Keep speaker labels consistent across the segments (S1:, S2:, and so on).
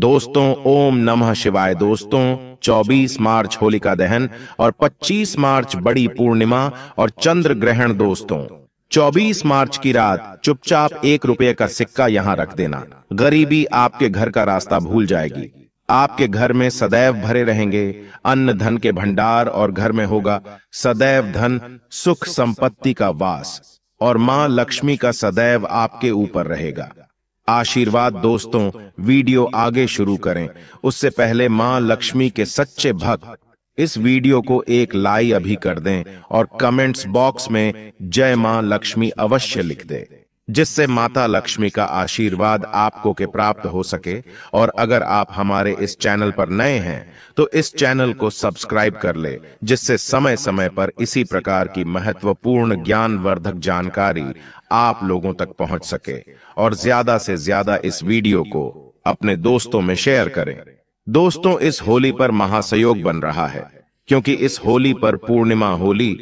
S1: दोस्तों ओम नमः शिवाय दोस्तों 24 मार्च होलिका दहन और 25 मार्च बड़ी पूर्णिमा और चंद्र ग्रहण दोस्तों 24 मार्च की रात चुपचाप एक रुपये का सिक्का यहाँ रख देना गरीबी आपके घर का रास्ता भूल जाएगी आपके घर में सदैव भरे रहेंगे अन्न धन के भंडार और घर में होगा सदैव धन सुख संपत्ति का वास और मां लक्ष्मी का सदैव आपके ऊपर रहेगा आशीर्वाद दोस्तों वीडियो आगे शुरू करें उससे पहले मां लक्ष्मी के सच्चे भक्त इस वीडियो को एक लाई अभी कर दें और कमेंट्स बॉक्स में जय मां लक्ष्मी अवश्य लिख दें जिससे माता लक्ष्मी का आशीर्वाद आपको के प्राप्त हो सके और अगर आप हमारे इस चैनल पर नए हैं तो इस चैनल को सब्सक्राइब कर ले जिससे समय समय पर इसी प्रकार की महत्वपूर्ण ज्ञानवर्धक जानकारी आप लोगों तक पहुंच सके और ज्यादा से ज्यादा इस वीडियो को अपने दोस्तों में शेयर करें दोस्तों इस होली पर महासयोग बन रहा है क्योंकि इस होली पर पूर्णिमा होली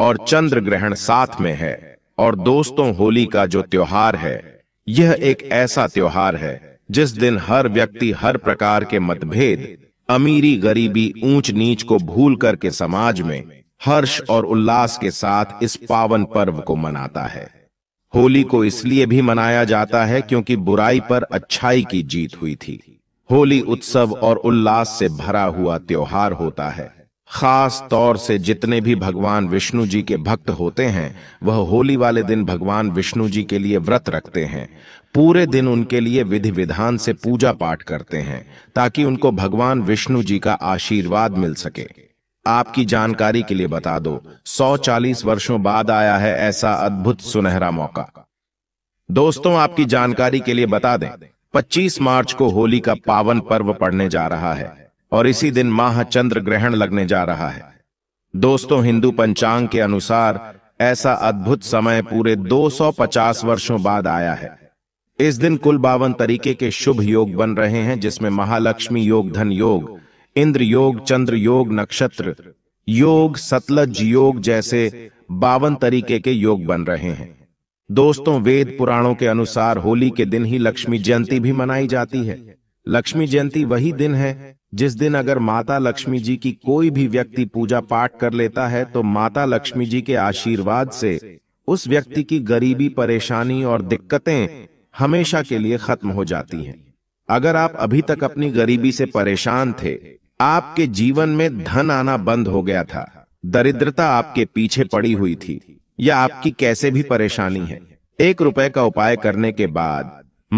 S1: और चंद्र ग्रहण साथ में है और दोस्तों होली का जो त्योहार है यह एक ऐसा त्योहार है जिस दिन हर व्यक्ति हर प्रकार के मतभेद अमीरी गरीबी ऊंच नीच को भूल करके समाज में हर्ष और उल्लास के साथ इस पावन पर्व को मनाता है होली को इसलिए भी मनाया जाता है क्योंकि बुराई पर अच्छाई की जीत हुई थी होली उत्सव और उल्लास से भरा हुआ त्योहार होता है खास तौर से जितने भी भगवान विष्णु जी के भक्त होते हैं वह होली वाले दिन भगवान विष्णु जी के लिए व्रत रखते हैं पूरे दिन उनके लिए विधि विधान से पूजा पाठ करते हैं ताकि उनको भगवान विष्णु जी का आशीर्वाद मिल सके आपकी जानकारी के लिए बता दो 140 वर्षों बाद आया है ऐसा अद्भुत सुनहरा मौका दोस्तों आपकी जानकारी के लिए बता दें 25 मार्च को होली का पावन पर्व पढ़ने जा रहा है और इसी दिन माह चंद्र ग्रहण लगने जा रहा है दोस्तों हिंदू पंचांग के अनुसार ऐसा अद्भुत समय पूरे 250 वर्षों बाद आया है इस दिन कुल बावन तरीके के शुभ योग बन रहे हैं जिसमें महालक्ष्मी योग धन योग इंद्र योग चंद्र योग नक्षत्र योग सतलज योग जैसे बावन तरीके के योग बन रहे हैं दोस्तों वेद पुराणों के अनुसार होली के दिन ही लक्ष्मी जयंती भी मनाई जाती है लक्ष्मी जयंती वही दिन है जिस दिन अगर माता लक्ष्मी जी की कोई भी व्यक्ति पूजा पाठ कर लेता है तो माता लक्ष्मी जी के आशीर्वाद से उस व्यक्ति की गरीबी परेशानी और दिक्कतें हमेशा के लिए खत्म हो जाती हैं। अगर आप अभी तक अपनी गरीबी से परेशान थे आपके जीवन में धन आना बंद हो गया था दरिद्रता आपके पीछे पड़ी हुई थी या आपकी कैसे भी परेशानी है एक रुपए का उपाय करने के बाद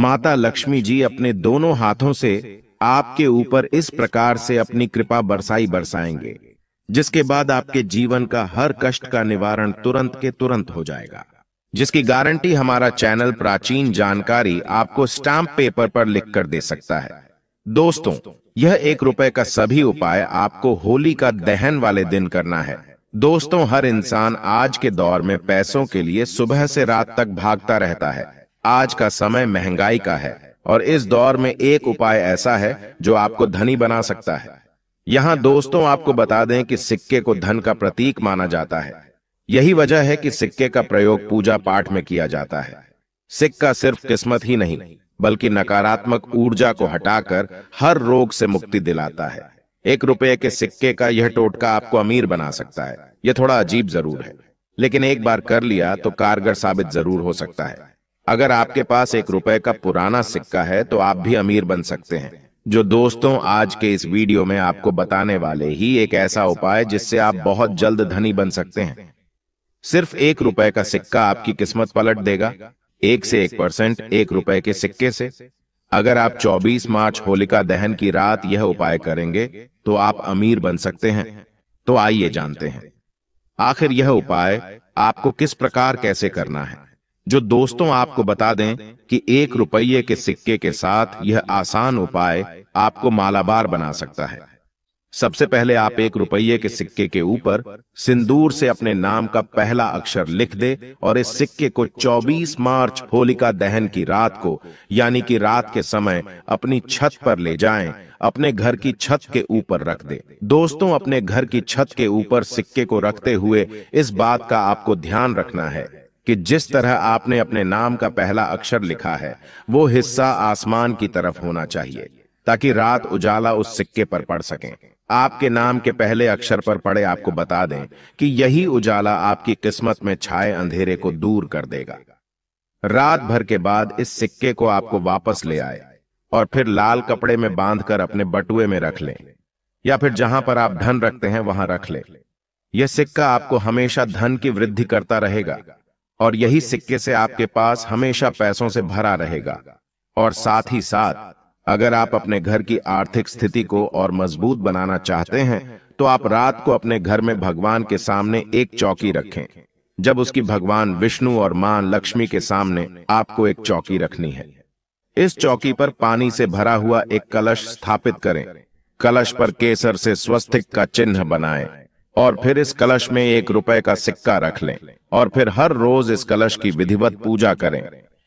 S1: माता लक्ष्मी जी अपने दोनों हाथों से आपके ऊपर इस प्रकार से अपनी कृपा बरसाई बरसाएंगे जिसके बाद आपके जीवन का हर कष्ट का निवारण तुरंत के तुरंत हो जाएगा जिसकी गारंटी हमारा चैनल प्राचीन जानकारी आपको स्टाम्प पेपर पर लिखकर दे सकता है दोस्तों यह एक रुपए का सभी उपाय आपको होली का दहन वाले दिन करना है दोस्तों हर इंसान आज के दौर में पैसों के लिए सुबह से रात तक भागता रहता है आज का समय महंगाई का है और इस दौर में एक उपाय ऐसा है जो आपको धनी बना सकता है यहाँ दोस्तों आपको बता दें कि सिक्के को धन का प्रतीक माना जाता है यही वजह है कि सिक्के का प्रयोग पूजा पाठ में किया जाता है सिक्का सिर्फ किस्मत ही नहीं बल्कि नकारात्मक ऊर्जा को हटाकर हर रोग से मुक्ति दिलाता है एक रुपए के सिक्के का यह टोटका आपको अमीर बना सकता है यह थोड़ा अजीब जरूर है लेकिन एक बार कर लिया तो कारगर साबित जरूर हो सकता है अगर आपके पास एक रुपए का पुराना सिक्का है तो आप भी अमीर बन सकते हैं जो दोस्तों आज के इस वीडियो में आपको बताने वाले ही एक ऐसा उपाय जिससे आप बहुत जल्द धनी बन सकते हैं सिर्फ एक रुपए का सिक्का आपकी किस्मत पलट देगा एक से एक परसेंट एक रुपए के सिक्के से अगर आप 24 मार्च होलिका दहन की रात यह उपाय करेंगे तो आप अमीर बन सकते हैं तो आइए जानते हैं आखिर यह उपाय आपको किस प्रकार कैसे करना है जो दोस्तों आपको बता दें कि एक रुपये के सिक्के के साथ यह आसान उपाय आपको मालाबार बना सकता है सबसे पहले आप एक रुपये के सिक्के के ऊपर सिंदूर से अपने नाम का पहला अक्षर लिख दे और इस सिक्के को 24 मार्च होलिका दहन की रात को यानी कि रात के समय अपनी छत पर ले जाएं, अपने घर की छत के ऊपर रख दे दोस्तों अपने घर की छत के ऊपर सिक्के को रखते हुए इस बात का आपको ध्यान रखना है कि जिस तरह आपने अपने नाम का पहला अक्षर लिखा है वो हिस्सा आसमान की तरफ होना चाहिए ताकि रात उजाला उस सिक्के पर पड़ सके आपके नाम के पहले अक्षर पर पड़े आपको बता दें कि यही उजाला आपकी किस्मत में छाए अंधेरे को दूर कर देगा रात भर के बाद इस सिक्के को आपको वापस ले आए और फिर लाल कपड़े में बांधकर अपने बटुए में रख लें या फिर जहां पर आप धन रखते हैं वहां रख लें यह सिक्का आपको हमेशा धन की वृद्धि करता रहेगा और यही सिक्के से आपके पास हमेशा पैसों से भरा रहेगा और साथ ही साथ अगर आप अपने घर की आर्थिक स्थिति को और मजबूत बनाना चाहते हैं तो, तो आप रात को अपने घर में भगवान के सामने एक चौकी रखें जब उसकी भगवान विष्णु और मां लक्ष्मी के सामने आपको एक चौकी रखनी है इस चौकी पर पानी से भरा हुआ एक कलश स्थापित करें कलश पर केसर से स्वस्तिक का चिन्ह बनाएं और फिर इस कलश में एक रुपए का सिक्का रख लें और फिर हर रोज इस कलश की विधिवत पूजा करें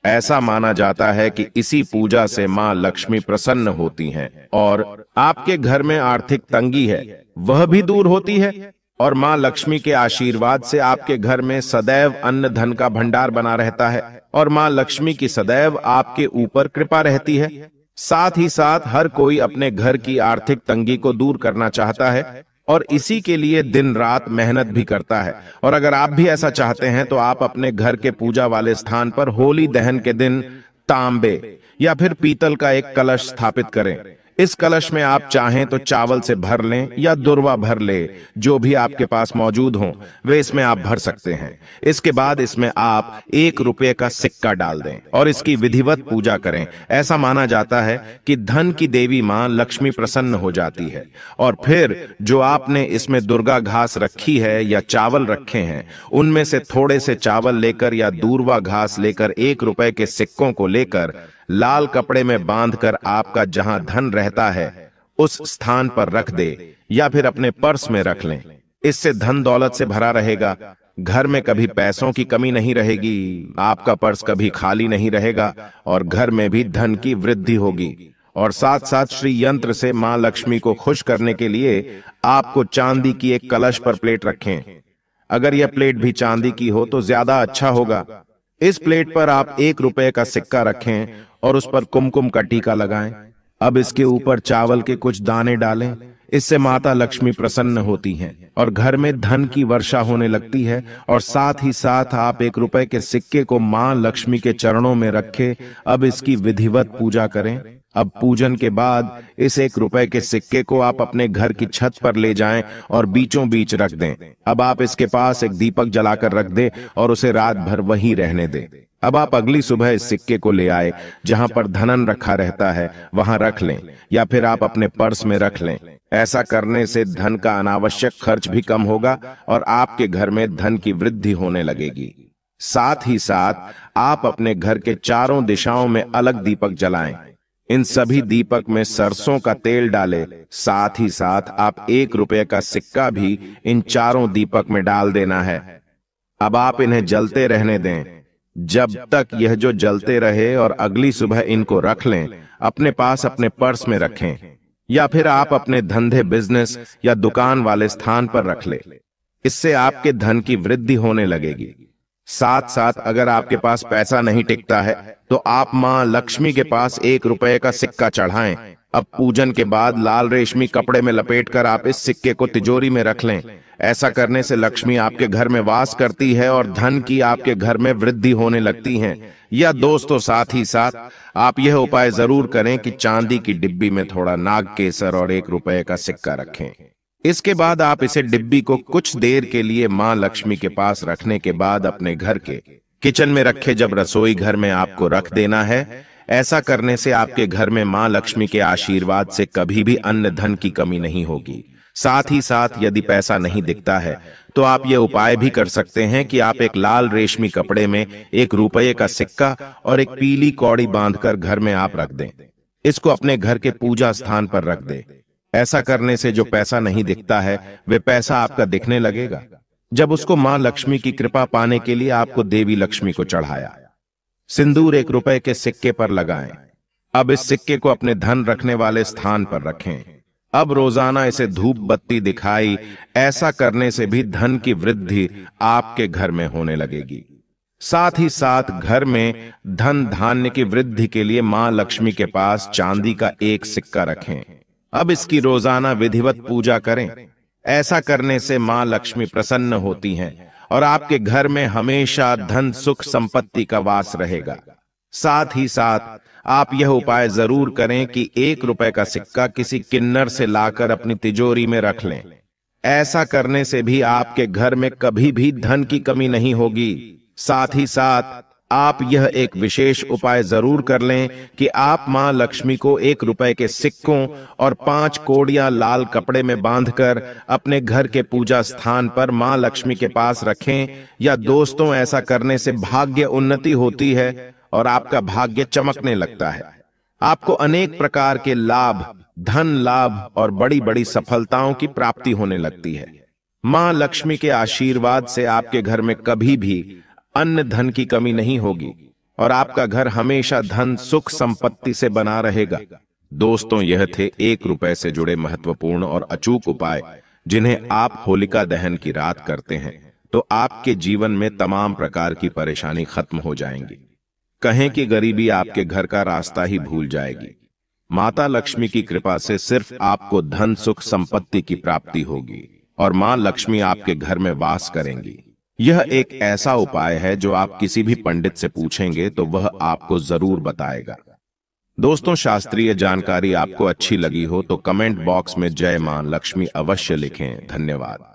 S1: ऐसा माना जाता है कि इसी पूजा से माँ लक्ष्मी प्रसन्न होती हैं और आपके घर में आर्थिक तंगी है वह भी दूर होती है और माँ लक्ष्मी के आशीर्वाद से आपके घर में सदैव अन्न धन का भंडार बना रहता है और माँ लक्ष्मी की सदैव आपके ऊपर कृपा रहती है साथ ही साथ हर कोई अपने घर की आर्थिक तंगी को दूर करना चाहता है और इसी के लिए दिन रात मेहनत भी करता है और अगर आप भी ऐसा चाहते हैं तो आप अपने घर के पूजा वाले स्थान पर होली दहन के दिन तांबे या फिर पीतल का एक कलश स्थापित करें इस कलश में आप चाहें तो चावल से भर लें या दुर्वा भर ले जो भी आपके पास मौजूद हो वे इसमें आप भर सकते हैं इसके बाद इसमें आप एक रुपए का सिक्का डाल दें और इसकी विधिवत पूजा करें ऐसा माना जाता है कि धन की देवी माँ लक्ष्मी प्रसन्न हो जाती है और फिर जो आपने इसमें दुर्गा घास रखी है या चावल रखे हैं उनमें से थोड़े से चावल लेकर या दूरवा घास लेकर एक रुपए के सिक्कों को लेकर लाल कपड़े में बांधकर आपका जहां धन रहता है उस स्थान पर रख दे या फिर अपने पर्स में रख लें इससे धन दौलत से भरा रहेगा घर में कभी पैसों की कमी नहीं रहेगी आपका पर्स कभी खाली नहीं रहेगा और घर में भी धन की वृद्धि होगी और साथ साथ श्री यंत्र से मां लक्ष्मी को खुश करने के लिए आपको चांदी की एक कलश पर प्लेट रखें अगर यह प्लेट भी चांदी की हो तो ज्यादा अच्छा होगा इस प्लेट पर आप एक रुपए का सिक्का रखें और उस पर कुमकुम का टीका लगाएं। अब इसके ऊपर चावल के कुछ दाने डालें इससे माता लक्ष्मी प्रसन्न होती हैं और घर में धन की वर्षा होने लगती है और साथ ही साथ आप एक रुपए के सिक्के को माँ लक्ष्मी के चरणों में रखे अब इसकी विधिवत पूजा करें अब पूजन के बाद इस एक रुपए के सिक्के को आप अपने घर की छत पर ले जाएं और बीचों बीच रख दें अब आप इसके पास एक दीपक जलाकर रख दे और उसे रात भर वहीं रहने दें अब आप अगली सुबह इस सिक्के को ले आए जहां पर धनन रखा रहता है वहां रख लें या फिर आप अपने पर्स में रख लें ऐसा करने से धन का अनावश्यक खर्च भी कम होगा और आपके घर में धन की वृद्धि होने लगेगी साथ ही साथ आप अपने घर के चारों दिशाओं में अलग दीपक जलाएं इन सभी दीपक में सरसों का तेल डालें साथ ही साथ आप एक रुपये का सिक्का भी इन चारों दीपक में डाल देना है अब आप इन्हें जलते रहने दें जब तक यह जो जलते रहे और अगली सुबह इनको रख लें अपने पास अपने पर्स में रखें या फिर आप अपने धंधे बिजनेस या दुकान वाले स्थान पर रख ले इससे आपके धन की वृद्धि होने लगेगी साथ साथ अगर आपके पास पैसा नहीं टिकता है तो आप माँ लक्ष्मी के पास एक रुपए का सिक्का चढ़ाएं अब पूजन के बाद लाल रेशमी कपड़े में लपेटकर आप इस सिक्के को तिजोरी में रख लें ऐसा करने से लक्ष्मी आपके घर में वास करती है और धन की आपके घर में वृद्धि होने लगती है या दोस्तों साथ ही साथ आप यह उपाय जरूर करें कि चांदी की डिब्बी में थोड़ा नाग केसर और एक रुपए का सिक्का रखें इसके बाद आप इसे डिब्बी को कुछ देर के लिए माँ लक्ष्मी के पास रखने के बाद अपने घर के किचन में रखे जब रसोई घर में आपको रख देना है ऐसा करने से आपके घर में माँ लक्ष्मी के आशीर्वाद से कभी भी अन्न धन की कमी नहीं होगी साथ ही साथ यदि पैसा नहीं दिखता है तो आप ये उपाय भी कर सकते हैं कि आप एक लाल रेशमी कपड़े में एक रुपये का सिक्का और एक पीली कौड़ी बांधकर घर में आप रख दें इसको अपने घर के पूजा स्थान पर रख दें ऐसा करने से जो पैसा नहीं दिखता है वे पैसा आपका दिखने लगेगा जब उसको मां लक्ष्मी की कृपा पाने के लिए आपको देवी लक्ष्मी को चढ़ाया सिंदूर एक रुपए के सिक्के पर लगाएं। अब इस सिक्के को अपने धन रखने वाले स्थान पर रखें अब रोजाना इसे धूप बत्ती दिखाई ऐसा करने से भी धन की वृद्धि आपके घर में होने लगेगी साथ ही साथ घर में धन धान्य की वृद्धि के लिए मां लक्ष्मी के पास चांदी का एक सिक्का रखें अब इसकी रोजाना विधिवत पूजा करें ऐसा करने से माँ लक्ष्मी प्रसन्न होती हैं और आपके घर में हमेशा धन सुख संपत्ति का वास रहेगा साथ ही साथ आप यह उपाय जरूर करें कि एक रुपए का सिक्का किसी किन्नर से लाकर अपनी तिजोरी में रख लें ऐसा करने से भी आपके घर में कभी भी धन की कमी नहीं होगी साथ ही साथ आप यह एक विशेष उपाय जरूर कर लें कि आप मां लक्ष्मी को एक रुपए के सिक्कों और पांच कोड़िया लाल कपड़े में बांधकर अपने घर के पूजा स्थान पर मां लक्ष्मी के पास रखें या दोस्तों ऐसा करने से भाग्य उन्नति होती है और आपका भाग्य चमकने लगता है आपको अनेक प्रकार के लाभ धन लाभ और बड़ी बड़ी सफलताओं की प्राप्ति होने लगती है मां लक्ष्मी के आशीर्वाद से आपके घर में कभी भी अन्य धन की कमी नहीं होगी और आपका घर हमेशा धन सुख संपत्ति से बना रहेगा दोस्तों यह थे एक रुपए से जुड़े महत्वपूर्ण और अचूक उपाय जिन्हें आप होलिका दहन की रात करते हैं तो आपके जीवन में तमाम प्रकार की परेशानी खत्म हो जाएंगी कहें कि गरीबी आपके घर का रास्ता ही भूल जाएगी माता लक्ष्मी की कृपा से सिर्फ आपको धन सुख संपत्ति की प्राप्ति होगी और मां लक्ष्मी आपके घर में वास करेंगी यह एक ऐसा उपाय है जो आप किसी भी पंडित से पूछेंगे तो, तो वह आपको जरूर बताएगा दोस्तों शास्त्रीय जानकारी आपको अच्छी लगी हो तो, तो कमेंट बॉक्स में जय मां लक्ष्मी अवश्य लिखें धन्यवाद